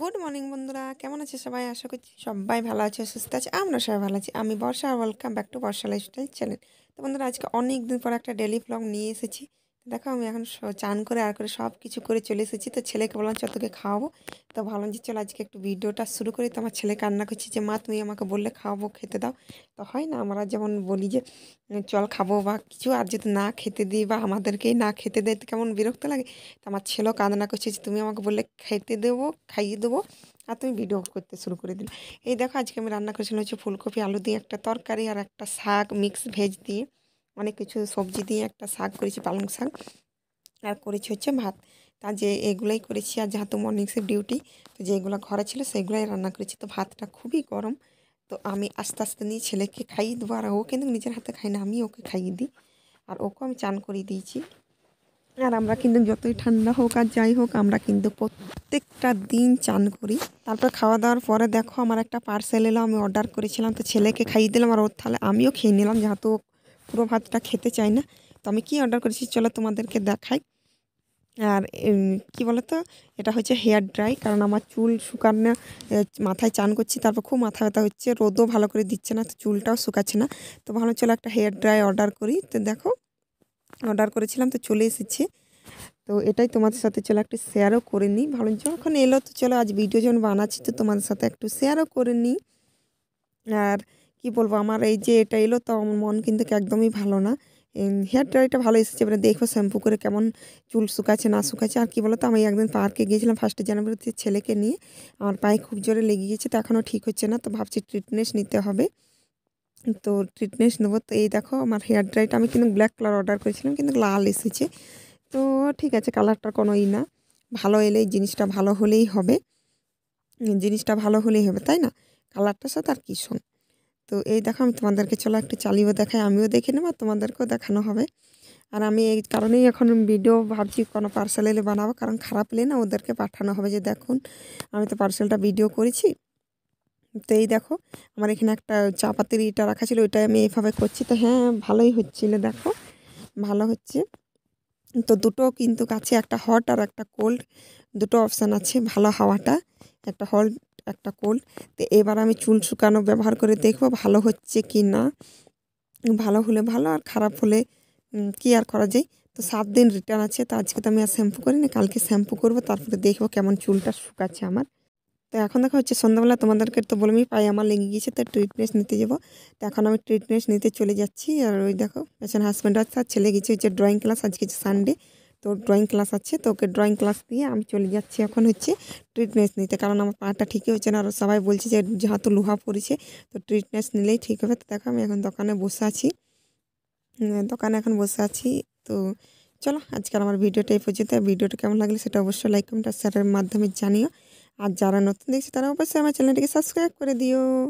good morning বন্ধুরা কেমন আছে সবাই আশা করছি সবাই ভালো আছে সুস্থ আছে আমরা সবাই ভালো আছি আমি Barsha welcome back to Barsha lifestyle channel তো বন্ধুরা আজকে অনেক দিন পর একটা ডেলি ব্লগ নিয়ে এসেছি দেখো আমি এখন চান করে আর করে সব কিছু করে চলে এসেছি তো ছেলেকে বললাম চল তোকে খাওয়াবো তো ভাবলাম যে চল আজকে একটু ভিডিওটা শুরু করি তো আমার ছেলে কান্না করছে যে মা তুমি আমাকে বললে খাওয়াবো খেতে দাও তো হয় না আমরা যেমন বলি যে চল খাবো বা কিছু আর যদি না খেতে দিই বা আমাদেরকেই না খেতে দেয় তো কেমন বিরক্ত লাগে তো আমার ছেলেও কান্না করছে যে তুমি আমাকে বললে খেতে দেবো খাইয়ে দেবো আর তুমি ভিডিও করতে শুরু করে দিলে এই দেখো আজকে আমি রান্না করেছিলাম হচ্ছে ফুলকপি আলু দিয়ে একটা তরকারি আর একটা শাক মিক্স ভেজ দিয়ে অনেক কিছু সবজি দিয়ে একটা শাক করেছি পালং শাক আর করেছি হচ্ছে ভাত তা যে এগুলাই করেছি আর যেহেতু মর্নিং সে ডিউটি তো যেগুলো ঘরে ছিল সেগুলাই রান্না করেছি তো ভাতটা খুবই গরম তো আমি আস্তে আস্তে নিয়ে ছেলেকে খাইয়ে দেবো আর ও কিন্তু নিজের হাতে খাই না আমি ওকে খাইয়ে দিই আর ওকে আমি চান করিয়ে দিয়েছি আর আমরা কিন্তু যতই ঠান্ডা হোক আর যাই হোক আমরা কিন্তু প্রত্যেকটা দিন চান করি তারপর খাওয়া দাওয়ার পরে দেখো আমার একটা পার্সেল এলো আমি অর্ডার করেছিলাম তো ছেলেকে খাইয়ে দিলাম আর ওর তাহলে আমিও খেয়ে নিলাম যেহেতু পুরো ভাতটা খেতে চাই না তো আমি কি অর্ডার করেছি চলো তোমাদেরকে দেখাই আর কি বলতো এটা হচ্ছে হেয়ার ড্রাই কারণ আমার চুল শুকানো মাথায় চান করছি তারপর খুব মাথা ব্যথা হচ্ছে রোদও ভালো করে দিচ্ছে না তো চুলটাও শুকাচ্ছে না তো ভালো চলো একটা হেয়ার ড্রাই অর্ডার করি তো দেখো অর্ডার করেছিলাম তো চলে এসেছে তো এটাই তোমাদের সাথে চলো একটু শেয়ারও করে নিই ভালো যখন এলো তো চলো আজ ভিডিও যখন বানাচ্ছি তো তোমাদের সাথে একটু শেয়ারও করে নিই আর কি বলবো আমার এই যে এটা এলো তো আমার মন কিন্তু একদমই ভালো না হেয়ার ড্রাইটা ভালো এসেছে এবারে দেখবো শ্যাম্পু করে কেমন চুল শুকাচ্ছে না শুকাচ্ছে আর কি তো আমি একদিন পার্কে গিয়েছিলাম ফার্স্টে জানুয়ারিতে ছেলেকে নিয়ে আমার পায়ে খুব জোরে লেগে গিয়েছে তো এখনও ঠিক হচ্ছে না তো ভাবছি ট্রিটনেস নিতে হবে তো ট্রিটনেস নেবো তো এই দেখো আমার হেয়ার ড্রাইটা আমি কিন্তু ব্ল্যাক কালার অর্ডার করেছিলাম কিন্তু লাল এসেছে তো ঠিক আছে কালারটা কোনো ই না ভালো এলে জিনিসটা ভালো হলেই হবে জিনিসটা ভালো হলেই হবে তাই না কালারটার সাথে আর কি শোন তো এই দেখো আমি তোমাদেরকে চলো একটা চালিয়েও দেখাই আমিও দেখে নেবো তোমাদেরকেও দেখানো হবে আর আমি এই কারণেই এখন ভিডিও ভাবছি কোনো পার্সেল এলে বানাবো কারণ খারাপ এলে না ওদেরকে পাঠানো হবে যে দেখুন আমি তো পার্সেলটা ভিডিও করেছি তো এই দেখো আমার এখানে একটা চা পাতির ইটা রাখা ছিল ওইটাই আমি এইভাবে করছি তো হ্যাঁ ভালোই হচ্ছিল দেখো ভালো হচ্ছে তো দুটো কিন্তু কাছে একটা হট আর একটা কোল্ড দুটো অপশান আছে ভালো হাওয়াটা একটা হট একটা কোল্ড তো এবার আমি চুল শুকানো ব্যবহার করে দেখবো ভালো হচ্ছে কি না ভালো হলে ভালো আর খারাপ হলে কি আর করা যায় তো সাত দিন রিটার্ন আছে তো আজকে তো আমি আর শ্যাম্পু করিনি কালকে শ্যাম্পু করবো তারপরে দেখবো কেমন চুলটা শুকাচ্ছে আমার তো এখন দেখা হচ্ছে সন্ধ্যাবেলা তোমাদেরকে তো আমি পায়ে আমার লেগে গিয়েছে তো ট্রিটমেন্ট নিতে যাবো তো এখন আমি ট্রিটমেন্ট নিতে চলে যাচ্ছি আর ওই দেখো পেছনে হাজব্যান্ড আছে আর ছেলে গেছে হচ্ছে ড্রয়িং ক্লাস আজকে সানডে তো ড্রয়িং ক্লাস আছে তো ওকে ড্রয়িং ক্লাস দিয়ে আমি চলে যাচ্ছি এখন হচ্ছে ট্রিটমেন্টস নিতে কারণ আমার পাটা ঠিকই হচ্ছে না আর সবাই বলছে যে যেহেতু লোহা পড়েছে তো ট্রিটমেন্টস নিলেই ঠিক হবে তো দেখো আমি এখন দোকানে বসে আছি দোকানে এখন বসে আছি তো চলো আজকাল আমার ভিডিওটা এই পর্যন্ত ভিডিওটা কেমন লাগলে সেটা অবশ্যই লাইক কমেন্ট আর শেয়ারের মাধ্যমে জানিও আর যারা নতুন দেখছে তারা অবশ্যই আমার চ্যানেলটিকে সাবস্ক্রাইব করে দিও